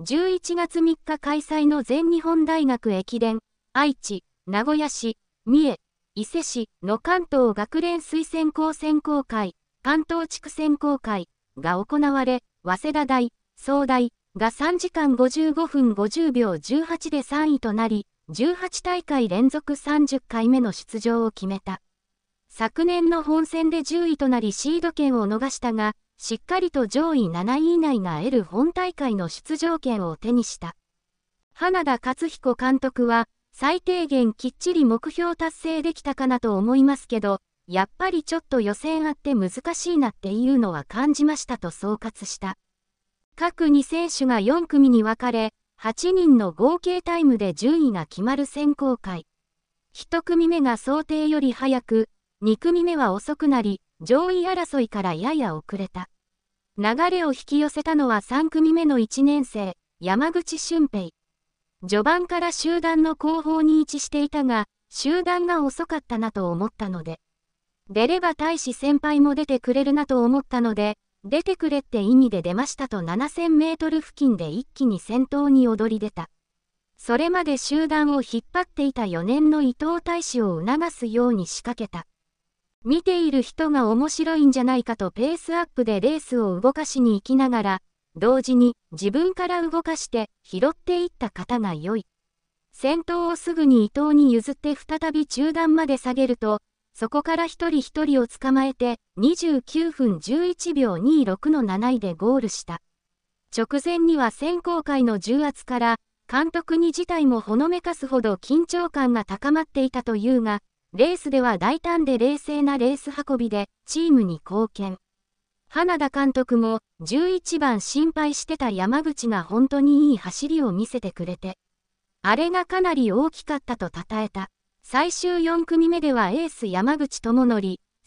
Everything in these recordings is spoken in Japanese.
11月3日開催の全日本大学駅伝、愛知、名古屋市、三重、伊勢市の関東学連推薦校選考会、関東地区選考会が行われ、早稲田大、総大が3時間55分50秒18で3位となり、18大会連続30回目の出場を決めた。昨年の本戦で10位となりシード権を逃したが、しっかりと上位7位以内が得る本大会の出場権を手にした。花田勝彦監督は、最低限きっちり目標達成できたかなと思いますけど、やっぱりちょっと予選あって難しいなっていうのは感じましたと総括した。各2選手が4組に分かれ、8人の合計タイムで順位が決まる選考会。1組目が想定より早く、2組目は遅くなり、上位争いからやや遅れた。流れを引き寄せたのは3組目の1年生、山口俊平。序盤から集団の後方に位置していたが、集団が遅かったなと思ったので。出れば大使先輩も出てくれるなと思ったので、出てくれって意味で出ましたと7000メートル付近で一気に先頭に躍り出た。それまで集団を引っ張っていた4年の伊藤大使を促すように仕掛けた。見ている人が面白いんじゃないかとペースアップでレースを動かしに行きながら、同時に自分から動かして拾っていった方が良い。先頭をすぐに伊藤に譲って再び中段まで下げると、そこから一人一人を捕まえて29分11秒26の7位でゴールした。直前には選考会の重圧から、監督に自体もほのめかすほど緊張感が高まっていたというが、レースでは大胆で冷静なレース運びでチームに貢献。花田監督も11番心配してた山口が本当にいい走りを見せてくれて、あれがかなり大きかったと称えた。最終4組目ではエース山口智則、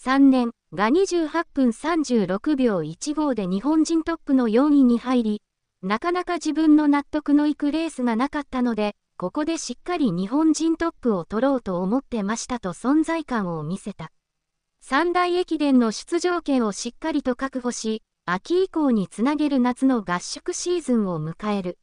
3年が28分36秒15で日本人トップの4位に入り、なかなか自分の納得のいくレースがなかったので、ここでしっかり日本人トップを取ろうと思ってましたと存在感を見せた。三大駅伝の出場権をしっかりと確保し、秋以降につなげる夏の合宿シーズンを迎える。